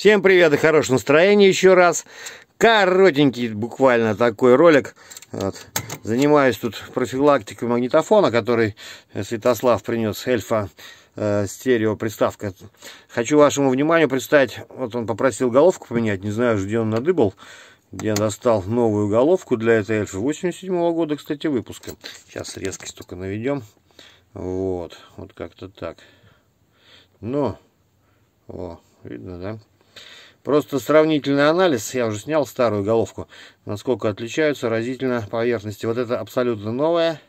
Всем привет и хорошего настроения еще раз. Коротенький буквально такой ролик. Вот. Занимаюсь тут профилактикой магнитофона, который Святослав принес, эльфа э, стерео приставка. Хочу вашему вниманию представить, вот он попросил головку поменять, не знаю, где он надыбал. Я достал новую головку для этой Эльфа 87 -го года, кстати, выпуска. Сейчас резкость только наведем. Вот, вот как-то так. Но, ну, о, видно, да? Просто сравнительный анализ, я уже снял старую головку, насколько отличаются разительно поверхности. Вот это абсолютно новая,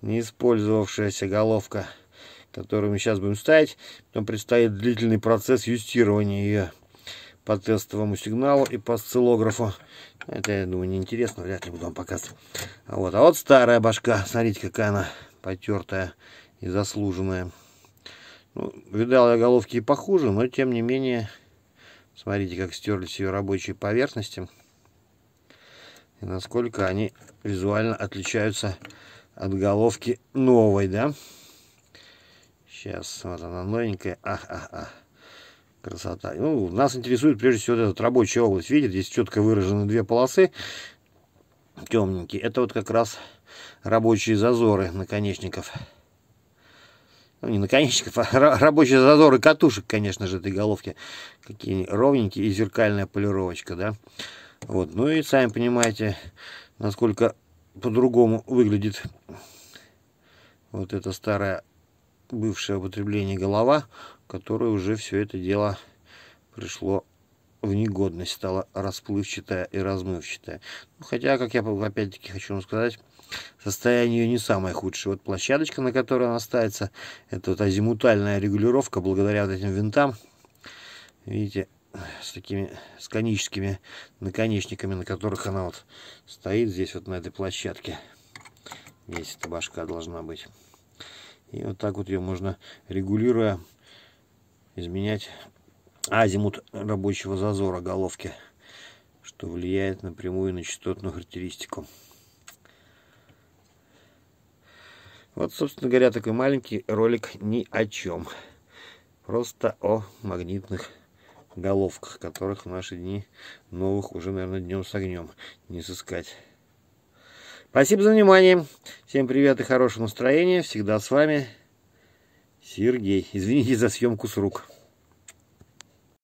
не использовавшаяся головка, которую мы сейчас будем ставить. Потом предстоит длительный процесс юстирования ее по тестовому сигналу и по осциллографу. Это, я думаю, неинтересно, вряд ли буду вам показывать. А вот, а вот старая башка, смотрите, какая она потертая и заслуженная. Ну, видал я головки и похуже, но тем не менее Смотрите, как стерлись ее рабочие поверхности. И насколько они визуально отличаются от головки новой, да? Сейчас, вот она новенькая. Ах, ах, ах. Красота. Ну, нас интересует прежде всего вот этот рабочая область. Видите, здесь четко выражены две полосы темненькие. Это вот как раз рабочие зазоры наконечников ну, не наконечников, а рабочие зазоры катушек, конечно же, этой головки. Какие ровненькие и зеркальная полировочка, да. Вот, ну и сами понимаете, насколько по-другому выглядит вот эта старая бывшая употребление голова, которое уже все это дело пришло в негодность стала расплывчатая и размывчатая. Ну, хотя, как я опять-таки хочу вам сказать, состояние ее не самое худшее. Вот площадочка, на которой она ставится, это вот азимутальная регулировка благодаря вот этим винтам. Видите, с такими с коническими наконечниками, на которых она вот стоит здесь вот на этой площадке. Здесь эта башка должна быть. И вот так вот ее можно, регулируя, изменять азимут рабочего зазора головки, что влияет напрямую на частотную характеристику. Вот, собственно говоря, такой маленький ролик ни о чем. Просто о магнитных головках, которых в наши дни новых уже, наверное, днем с огнем не сыскать. Спасибо за внимание. Всем привет и хорошего настроения. Всегда с вами Сергей. Извините за съемку с рук.